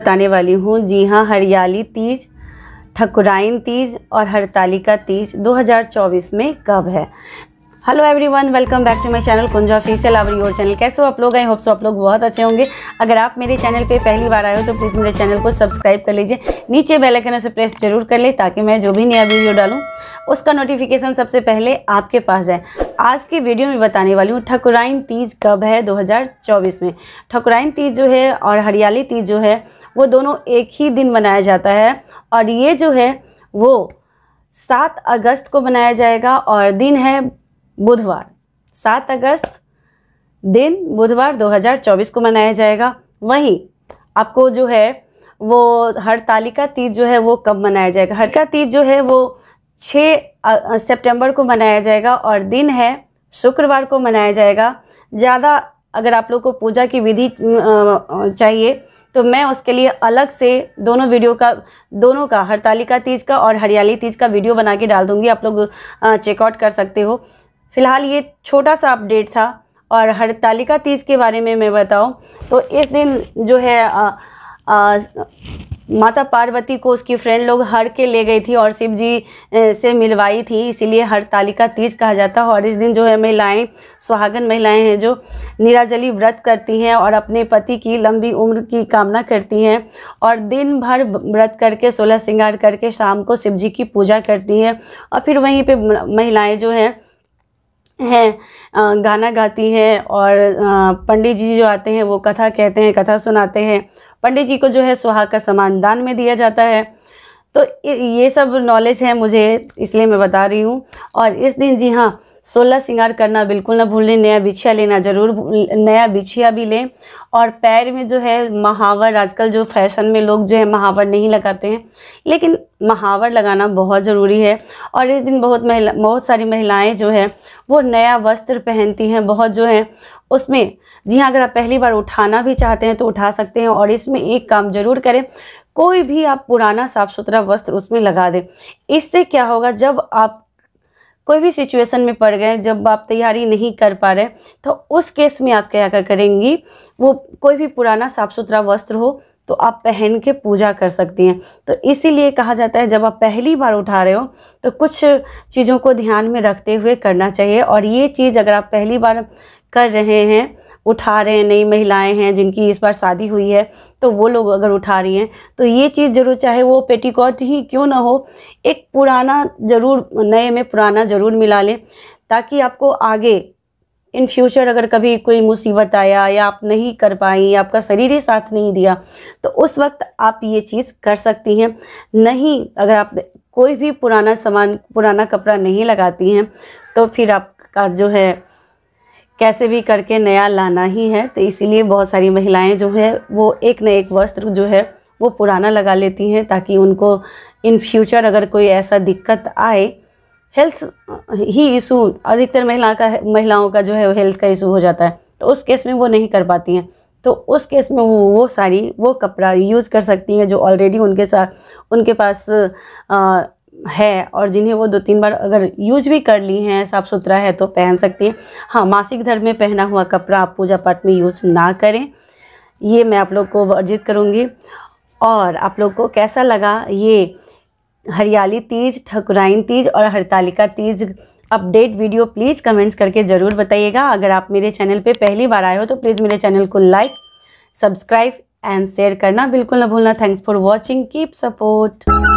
बताने वाली हूँ जी हाँ हरियाली तीज ठकुराइन तीज और हरतालिका तीज 2024 में कब है hello everyone welcome back to my channel Kunja official our your channel कैसे हो आप लोग आई होप सो आप लोग बहुत अच्छे होंगे अगर आप मेरे चैनल पे पहली बार आए हो तो प्लीज़ मेरे चैनल को सब्सक्राइब कर लीजिए नीचे बेल आइकन उसे प्रेस जरूर कर ले ताकि मैं जो भी नया वीडियो डालूँ उसका नोटिफिकेशन सबसे पहले आपके पास जाए आज के वीडियो में बताने वाली हूँ ठकुराइन तीज कब है 2024 में ठकुराइन तीज जो है और हरियाली तीज जो है वो दोनों एक ही दिन मनाया जाता है और ये जो है वो सात अगस्त को मनाया जाएगा और दिन है बुधवार सात अगस्त दिन बुधवार 2024 को मनाया जाएगा वहीं आपको जो है वो हड़तालिका तीज जो है वो कब मनाया जाएगा का तीज जो है वो छः सितंबर को मनाया जाएगा और दिन है शुक्रवार को मनाया जाएगा ज़्यादा अगर आप लोग को पूजा की विधि चाहिए तो मैं उसके लिए अलग से दोनों वीडियो का दोनों का हड़तालिका तीज का और हरियाली तीज का वीडियो बना के डाल दूँगी आप लोग चेकआउट कर सकते हो फिलहाल ये छोटा सा अपडेट था और हड़तालिका तीज के बारे में मैं बताऊँ तो इस दिन जो है आ, आ, माता पार्वती को उसकी फ्रेंड लोग हर के ले गई थी और शिव जी से मिलवाई थी इसीलिए हर तालिका तीज कहा जाता है और इस दिन जो है महिलाएं सुहागन महिलाएं हैं जो निराजली व्रत करती हैं और अपने पति की लंबी उम्र की कामना करती हैं और दिन भर व्रत करके सोलह श्रृंगार करके शाम को शिव जी की पूजा करती हैं और फिर वहीं पर महिलाएँ जो हैं हैं गाना गाती हैं और पंडित जी जो आते हैं वो कथा कहते हैं कथा सुनाते हैं पंडित जी को जो है सुहाग का समान दान में दिया जाता है तो ये सब नॉलेज है मुझे इसलिए मैं बता रही हूँ और इस दिन जी हाँ सोलह सिंगार करना बिल्कुल ना भूलें नया बिछिया लेना ज़रूर नया बिछिया भी लें और पैर में जो है महावर आजकल जो फैशन में लोग जो है महावर नहीं लगाते हैं लेकिन महावर लगाना बहुत ज़रूरी है और इस दिन बहुत महिला बहुत सारी महिलाएं जो है वो नया वस्त्र पहनती हैं बहुत जो है उसमें जी हाँ अगर आप पहली बार उठाना भी चाहते हैं तो उठा सकते हैं और इसमें एक काम ज़रूर करें कोई भी आप पुराना साफ़ सुथरा वस्त्र उसमें लगा दें इससे क्या होगा जब आप कोई भी सिचुएशन में पड़ गए जब आप तैयारी नहीं कर पा रहे तो उस केस में आप क्या करेंगी वो कोई भी पुराना साफ़ सुथरा वस्त्र हो तो आप पहन के पूजा कर सकती हैं तो इसीलिए कहा जाता है जब आप पहली बार उठा रहे हो तो कुछ चीज़ों को ध्यान में रखते हुए करना चाहिए और ये चीज़ अगर आप पहली बार कर रहे हैं उठा रहे हैं नई महिलाएं हैं जिनकी इस बार शादी हुई है तो वो लोग अगर उठा रही हैं तो ये चीज़ ज़रूर चाहे वो पेटीकोट ही क्यों ना हो एक पुराना ज़रूर नए में पुराना ज़रूर मिला लें ताकि आपको आगे इन फ्यूचर अगर कभी कोई मुसीबत आया या आप नहीं कर पाई आपका शरीर ही साथ नहीं दिया तो उस वक्त आप ये चीज़ कर सकती हैं नहीं अगर आप कोई भी पुराना सामान पुराना कपड़ा नहीं लगाती हैं तो फिर आपका जो है कैसे भी करके नया लाना ही है तो इसीलिए बहुत सारी महिलाएं जो है वो एक न एक वस्त्र जो है वो पुराना लगा लेती हैं ताकि उनको इन फ्यूचर अगर कोई ऐसा दिक्कत आए हेल्थ ही इशू अधिकतर महिला का महिलाओं का जो है हेल्थ का इशू हो जाता है तो उस केस में वो नहीं कर पाती हैं तो उस केस में वो वो साड़ी वो कपड़ा यूज कर सकती हैं जो ऑलरेडी उनके साथ उनके पास आ, है और जिन्हें वो दो तीन बार अगर यूज भी कर ली हैं साफ़ सुथरा है तो पहन सकती हैं हाँ मासिक धर्म में पहना हुआ कपड़ा आप पूजा पाठ में यूज ना करें ये मैं आप लोग को अर्जित करूँगी और आप लोग को कैसा लगा ये हरियाली तीज ठकुराइन तीज और Hartalika Teej update video please comments करके ज़रूर बताइएगा अगर आप मेरे चैनल पे पहली बार आए हो तो प्लीज़ मेरे चैनल को लाइक सब्सक्राइब एंड शेयर करना बिल्कुल ना भूलना thanks for watching keep support